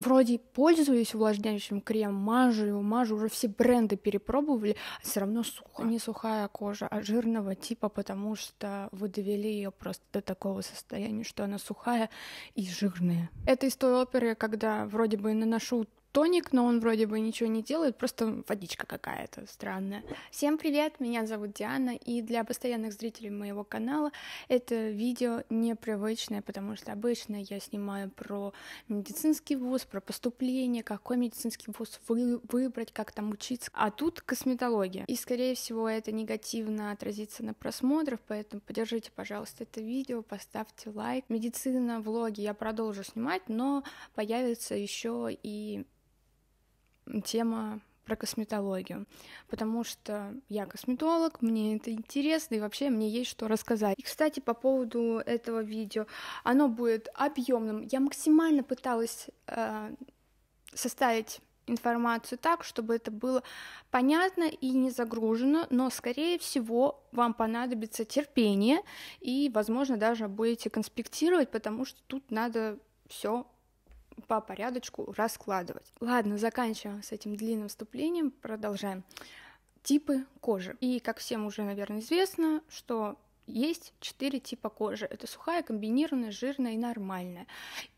вроде пользуюсь увлажняющим кремом, мажу его, мажу, уже все бренды перепробовали, а все равно сухо. Не сухая кожа, а жирного типа, потому что вы довели ее просто до такого состояния, что она сухая и жирная. Это из той оперы, когда вроде бы наношу тоник, но он вроде бы ничего не делает, просто водичка какая-то странная. Всем привет, меня зовут Диана, и для постоянных зрителей моего канала это видео непривычное, потому что обычно я снимаю про медицинский вуз, про поступление, какой медицинский вуз вы, выбрать, как там учиться, а тут косметология. И, скорее всего, это негативно отразится на просмотрах, поэтому поддержите, пожалуйста, это видео, поставьте лайк. Медицина, влоги я продолжу снимать, но появится еще и тема про косметологию, потому что я косметолог, мне это интересно, и вообще мне есть что рассказать. И, кстати, по поводу этого видео, оно будет объемным. Я максимально пыталась э, составить информацию так, чтобы это было понятно и не загружено, но, скорее всего, вам понадобится терпение, и, возможно, даже будете конспектировать, потому что тут надо все по порядочку раскладывать. Ладно, заканчиваем с этим длинным вступлением, продолжаем. Типы кожи. И, как всем уже, наверное, известно, что есть четыре типа кожи. Это сухая, комбинированная, жирная и нормальная.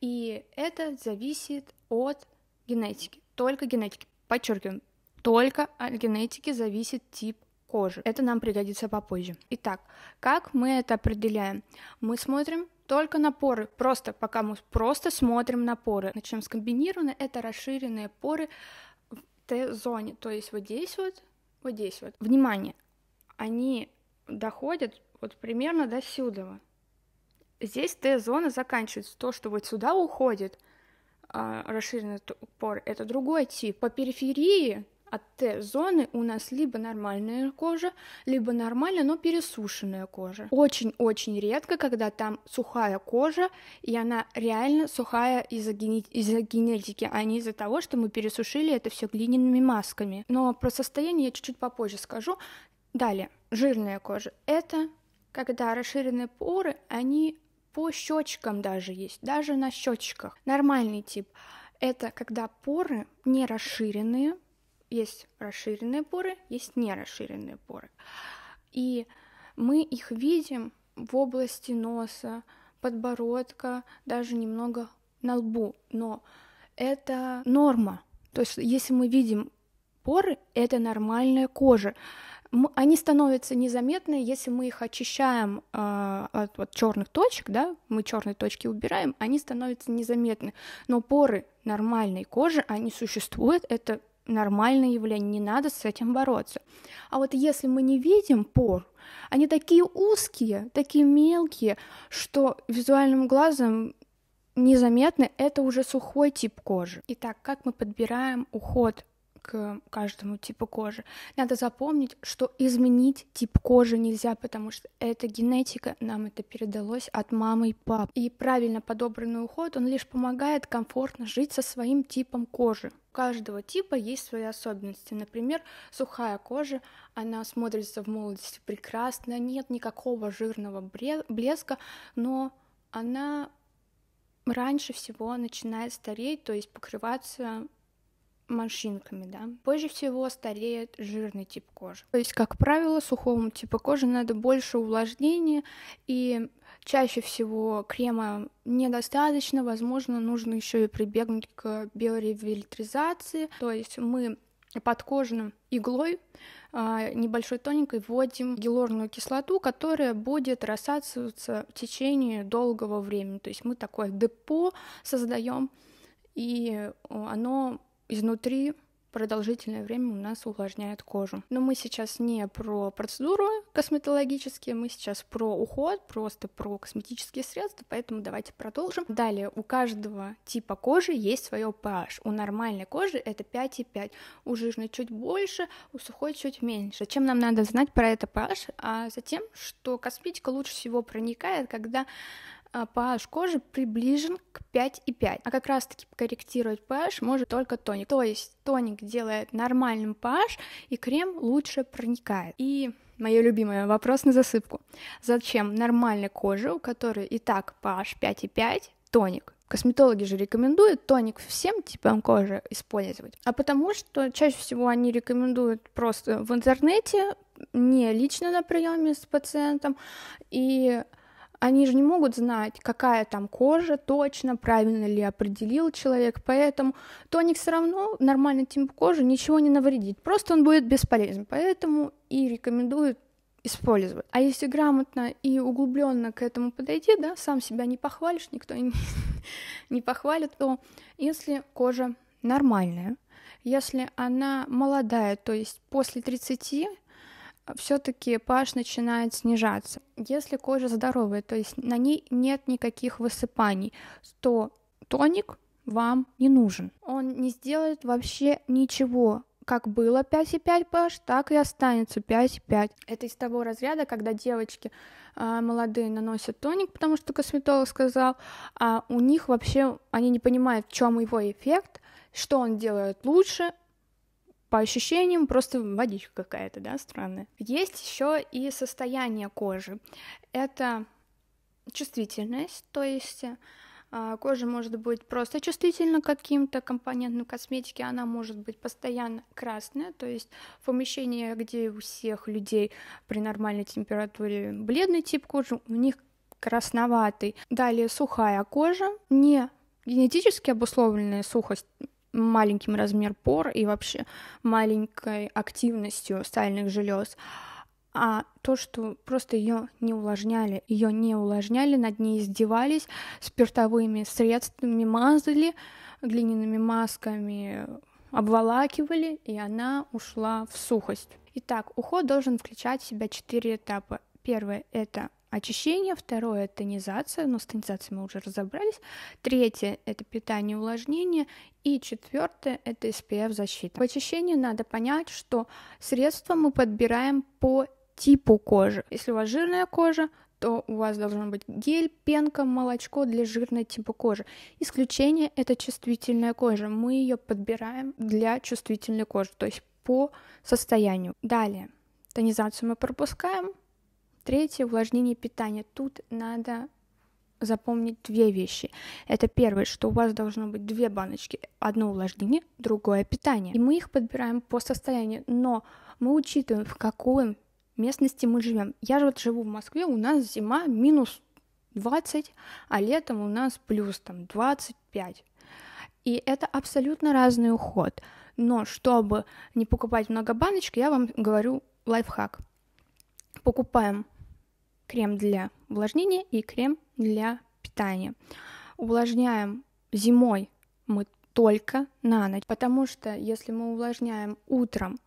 И это зависит от генетики. Только генетики. Подчеркиваем, только от генетики зависит тип кожи. Это нам пригодится попозже. Итак, как мы это определяем? Мы смотрим только на поры, просто пока мы просто смотрим на поры. Начнем с комбинированной, это расширенные поры в Т-зоне, то есть вот здесь вот, вот здесь вот. Внимание, они доходят вот примерно до сюда. Здесь Т-зона заканчивается, то, что вот сюда уходит, а, расширенный пор, это другой тип. По периферии от Т-зоны у нас либо нормальная кожа, либо нормальная, но пересушенная кожа. Очень-очень редко, когда там сухая кожа, и она реально сухая из-за гене... из генетики, а не из-за того, что мы пересушили это все глиняными масками. Но про состояние я чуть-чуть попозже скажу. Далее, жирная кожа. Это когда расширенные поры, они по щечкам даже есть, даже на щечках. Нормальный тип. Это когда поры не расширенные, есть расширенные поры, есть нерасширенные поры. И мы их видим в области носа, подбородка, даже немного на лбу. Но это норма. То есть если мы видим поры, это нормальная кожа. Они становятся незаметны, если мы их очищаем э, от вот, черных точек, да, мы черные точки убираем, они становятся незаметны. Но поры нормальной кожи, они существуют, это нормальное явление, не надо с этим бороться. А вот если мы не видим пор, они такие узкие, такие мелкие, что визуальным глазом незаметно это уже сухой тип кожи. Итак, как мы подбираем уход к каждому типу кожи. Надо запомнить, что изменить тип кожи нельзя, потому что это генетика, нам это передалось от мамы и пап. И правильно подобранный уход, он лишь помогает комфортно жить со своим типом кожи. У каждого типа есть свои особенности. Например, сухая кожа, она смотрится в молодости прекрасно, нет никакого жирного блеска, но она раньше всего начинает стареть, то есть покрываться морщинками, да. Позже всего стареет жирный тип кожи. То есть, как правило, сухому типу кожи надо больше увлажнения, и чаще всего крема недостаточно, возможно, нужно еще и прибегнуть к биоревитализации, то есть мы под кожным иглой а, небольшой тоненькой вводим гелорную кислоту, которая будет рассасываться в течение долгого времени. То есть мы такое депо создаем, и оно изнутри продолжительное время у нас увлажняет кожу. Но мы сейчас не про процедуру, косметологические, мы сейчас про уход, просто про косметические средства, поэтому давайте продолжим. Далее, у каждого типа кожи есть свое pH. У нормальной кожи это 5,5, у жирной чуть больше, у сухой чуть меньше. Чем нам надо знать про это pH? А затем, что косметика лучше всего проникает, когда а, pH кожи приближен к 5,5. А как раз-таки корректировать pH может только тоник. То есть тоник делает нормальным pH, и крем лучше проникает. И мое любимое, вопрос на засыпку. Зачем нормальной коже, у которой и так pH 5,5, тоник? Косметологи же рекомендуют тоник всем типам кожи использовать, а потому что чаще всего они рекомендуют просто в интернете, не лично на приеме с пациентом, и они же не могут знать, какая там кожа точно, правильно ли определил человек, поэтому тоник все равно нормальный тип кожи ничего не навредит, просто он будет бесполезен, поэтому и рекомендуют использовать. А если грамотно и углубленно к этому подойти, да, сам себя не похвалишь, никто не, не похвалит, то если кожа нормальная, если она молодая, то есть после 30, все-таки pH начинает снижаться. Если кожа здоровая, то есть на ней нет никаких высыпаний, то тоник вам не нужен. Он не сделает вообще ничего. Как было 5,5 pH, так и останется 5,5. Это из того разряда, когда девочки а, молодые наносят тоник, потому что косметолог сказал, а у них вообще они не понимают, в чем его эффект, что он делает лучше, по ощущениям просто водичка какая-то, да, странная. Есть еще и состояние кожи. Это чувствительность, то есть а, кожа может быть просто чувствительна к каким-то компонентам косметики, она может быть постоянно красная, то есть в помещении, где у всех людей при нормальной температуре бледный тип кожи, у них красноватый. Далее сухая кожа, не генетически обусловленная сухость маленьким размер пор и вообще маленькой активностью стальных желез, а то, что просто ее не увлажняли, ее не увлажняли, над ней издевались, спиртовыми средствами мазали, глиняными масками обволакивали, и она ушла в сухость. Итак, уход должен включать в себя четыре этапа. Первое — это очищение, второе — тонизация, но с тонизацией мы уже разобрались, третье — это питание и увлажнение, и четвертое — это SPF-защита. В очищении надо понять, что средства мы подбираем по типу кожи. Если у вас жирная кожа, то у вас должен быть гель, пенка, молочко для жирной типа кожи. Исключение — это чувствительная кожа. Мы ее подбираем для чувствительной кожи, то есть по состоянию. Далее, тонизацию мы пропускаем, Третье, увлажнение питания. Тут надо запомнить две вещи. Это первое, что у вас должно быть две баночки. Одно увлажнение, другое питание. И мы их подбираем по состоянию, но мы учитываем, в какой местности мы живем. Я же вот живу в Москве, у нас зима минус 20, а летом у нас плюс там 25. И это абсолютно разный уход. Но чтобы не покупать много баночек, я вам говорю лайфхак. Покупаем крем для увлажнения и крем для питания. Увлажняем зимой мы только на ночь, потому что если мы увлажняем утром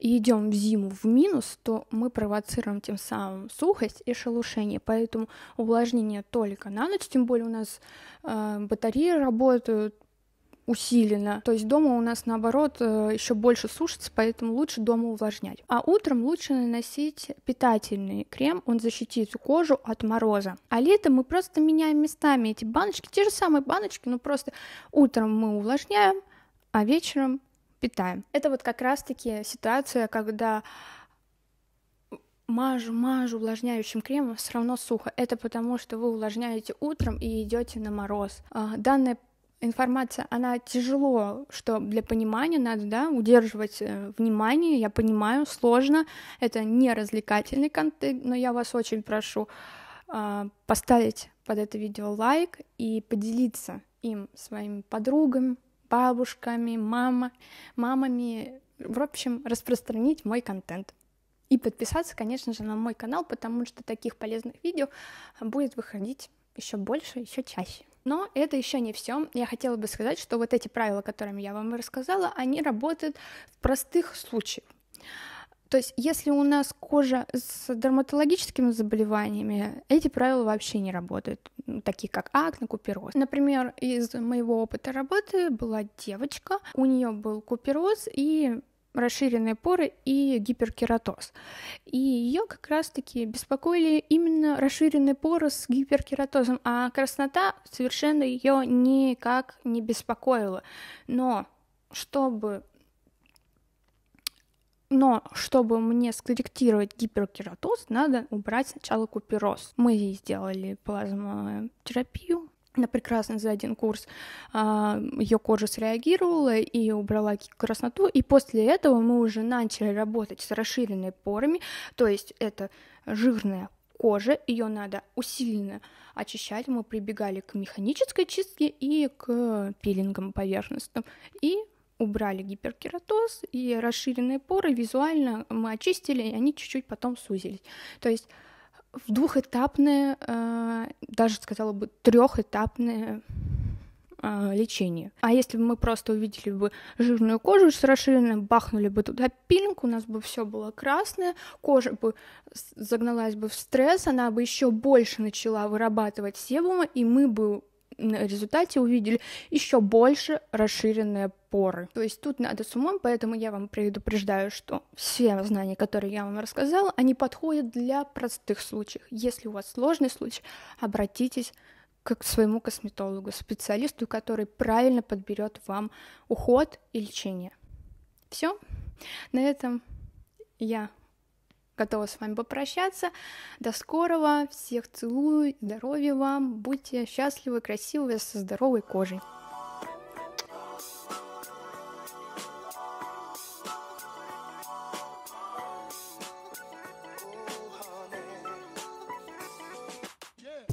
и идем в зиму в минус, то мы провоцируем тем самым сухость и шелушение. Поэтому увлажнение только на ночь, тем более у нас э, батареи работают усиленно. То есть дома у нас наоборот э, еще больше сушится, поэтому лучше дома увлажнять. А утром лучше наносить питательный крем, он защитит кожу от мороза. А летом мы просто меняем местами эти баночки, те же самые баночки, но просто утром мы увлажняем, а вечером питаем. Это вот как раз-таки ситуация, когда мажу, мажу увлажняющим кремом, все равно сухо. Это потому, что вы увлажняете утром и идете на мороз. А, данная информация, она тяжело, что для понимания надо, да, удерживать э, внимание, я понимаю, сложно, это не развлекательный контент, но я вас очень прошу а, поставить под это видео лайк и поделиться им своими подругами, бабушками, мама, мамами, в общем, распространить мой контент. И подписаться, конечно же, на мой канал, потому что таких полезных видео будет выходить еще больше, еще чаще. Но это еще не все. Я хотела бы сказать, что вот эти правила, которыми я вам рассказала, они работают в простых случаях. То есть, если у нас кожа с дерматологическими заболеваниями, эти правила вообще не работают, такие как акне, купероз. Например, из моего опыта работы была девочка, у нее был купероз, и расширенные поры и гиперкератоз. И ее как раз-таки беспокоили именно расширенные поры с гиперкератозом, а краснота совершенно ее никак не беспокоила. Но чтобы но чтобы мне скорректировать гиперкератоз, надо убрать сначала купероз. Мы сделали плазмотерапию, на прекрасно за один курс а, ее кожа среагировала и убрала красноту. И после этого мы уже начали работать с расширенными порами, то есть это жирная кожа, ее надо усиленно очищать. Мы прибегали к механической чистке и к пилингам поверхностным. И убрали гиперкератоз и расширенные поры визуально мы очистили, и они чуть-чуть потом сузились. То есть в двухэтапное, э, даже сказала бы трехэтапное э, лечение. А если бы мы просто увидели бы жирную кожу с расширенной, бахнули бы туда пилинг, у нас бы все было красное, кожа бы загналась бы в стресс, она бы еще больше начала вырабатывать себума, и мы бы результате увидели еще больше расширенные поры. То есть тут надо с умом, поэтому я вам предупреждаю, что все знания, которые я вам рассказала, они подходят для простых случаев. Если у вас сложный случай, обратитесь к своему косметологу, специалисту, который правильно подберет вам уход и лечение. Все. На этом я готова с вами попрощаться. До скорого, всех целую, здоровья вам, будьте счастливы, красивы, со здоровой кожей.